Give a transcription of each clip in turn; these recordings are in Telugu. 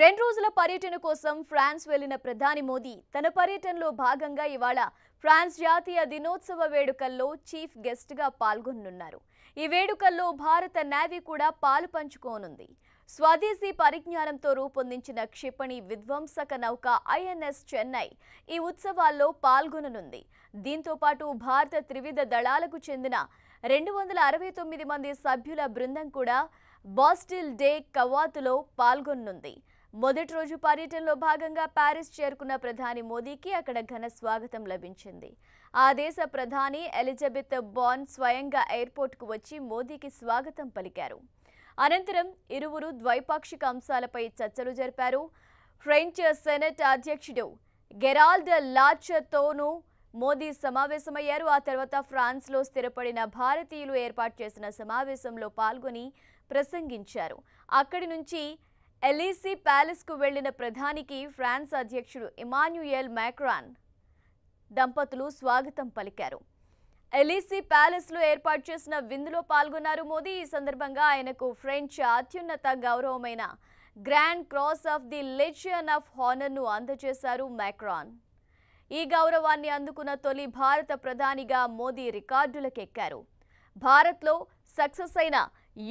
రెండు రోజుల పర్యటన కోసం ఫ్రాన్స్ వెళ్లిన ప్రధాని మోదీ తన పర్యటనలో భాగంగా ఇవాళ ఫ్రాన్స్ జాతీయ దినోత్సవ వేడుకల్లో చీఫ్ గెస్ట్గా పాల్గొనున్నారు ఈ వేడుకల్లో భారత నేవీ కూడా పాలు పంచుకోనుంది స్వదేశీ పరిజ్ఞానంతో రూపొందించిన క్షిపణి విధ్వంసక నౌక ఐఎన్ఎస్ చెన్నై ఈ ఉత్సవాల్లో పాల్గొననుంది దీంతో పాటు భారత త్రివిధ దళాలకు చెందిన రెండు వందల అరవై తొమ్మిది మంది సభ్యుల బృందం కూడా బాస్టిల్ డే కవాతులో పాల్గొనుంది మొదటి రోజు పర్యటనలో భాగంగా ప్యారిస్ చేరుకున్న ప్రధాని మోదీకి అక్కడ ఘన స్వాగతం లభించింది ఆ దేశ ప్రధాని ఎలిజబెత్ బాన్ స్వయంగా ఎయిర్పోర్ట్కు వచ్చి మోదీకి స్వాగతం పలికారు అనంతరం ఇరువురు ద్వైపాక్షిక అంశాలపై చర్చలు జరిపారు ఫ్రెంచ్ సెనెట్ అధ్యక్షుడు గెరాల్డ్ లాచతోనూ మోదీ సమావేశమయ్యారు ఆ తర్వాత ఫ్రాన్స్లో స్థిరపడిన భారతీయులు ఏర్పాటు చేసిన సమావేశంలో పాల్గొని ప్రసంగించారు అక్కడి నుంచి ఎలీసీ ప్యాలెస్కు వెళ్లిన ప్రధానికి ఫ్రాన్స్ అధ్యక్షుడు ఇమాన్యుయల్ మ్యాక్రాన్ దంపతులు స్వాగతం పలికారు ఎలీసీ ప్యాలెస్లో ఏర్పాటు చేసిన విందులో పాల్గొన్నారు మోదీ ఈ సందర్భంగా ఆయనకు ఫ్రెంచ్ అత్యున్నత గౌరవమైన grand cross of the legion of హానర్ను అందజేశారు మ్యాక్రాన్ ఈ గౌరవాన్ని అందుకున్న తొలి భారత ప్రధానిగా మోదీ రికార్డులకెక్కారు భారత్లో సక్సెస్ అయిన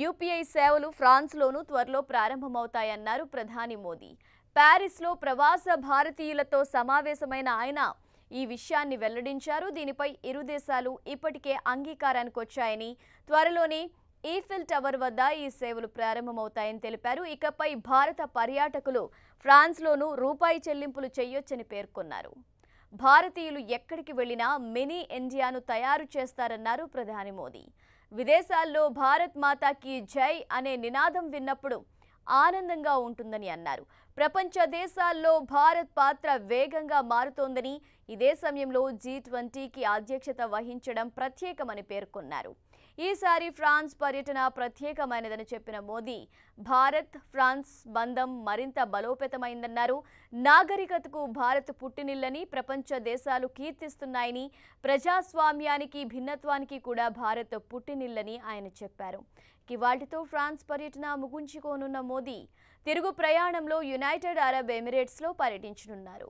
యూపీఐ సేవలు ఫ్రాన్స్లోనూ త్వరలో ప్రారంభమవుతాయన్నారు ప్రధాని మోదీ ప్యారిస్లో ప్రవాస భారతీయులతో సమావేశమైన ఆయన ఈ విషయాన్ని వెల్లడించారు దీనిపై ఇరు దేశాలు ఇప్పటికే అంగీకారానికి వచ్చాయని త్వరలోనే ఈఫిల్ టవర్ వద్ద ఈ సేవలు ప్రారంభమవుతాయని తెలిపారు ఇకపై భారత పర్యాటకులు ఫ్రాన్స్లోనూ రూపాయి చెల్లింపులు చేయొచ్చని పేర్కొన్నారు భారతీయులు ఎక్కడికి వెళ్ళినా మినీ ఇండియాను తయారు చేస్తారన్నారు ప్రధాని మోదీ విదేశాల్లో భారత్ మాతాకి జై అనే నినాదం విన్నప్పుడు ఆనందంగా ఉంటుందని అన్నారు ప్రపంచ దేశాల్లో భారత్ పాత్ర వేగంగా మారుతోందని ఇదే సమయంలో జీ ట్వంటీకి అధ్యక్షత వహించడం ప్రత్యేకమని పేర్కొన్నారు ఈసారి ఫ్రాన్స్ పర్యటన ప్రత్యేకమైనదని చెప్పిన మోదీ భారత్ ఫ్రాన్స్ బంధం మరింత బలోపేతమైందన్నారు నాగరికతకు భారత్ పుట్టినిల్లని ప్రపంచ దేశాలు కీర్తిస్తున్నాయని ప్రజాస్వామ్యానికి భిన్నత్వానికి కూడా భారత్ పుట్టినిల్లని ఆయన చెప్పారు కివాటితో ఫ్రాన్స్ పర్యటన ముగించుకోనున్న మోదీ తిరుగు ప్రయాణంలో యునైటెడ్ అరబ్ ఎమిరేట్స్లో పర్యటించనున్నారు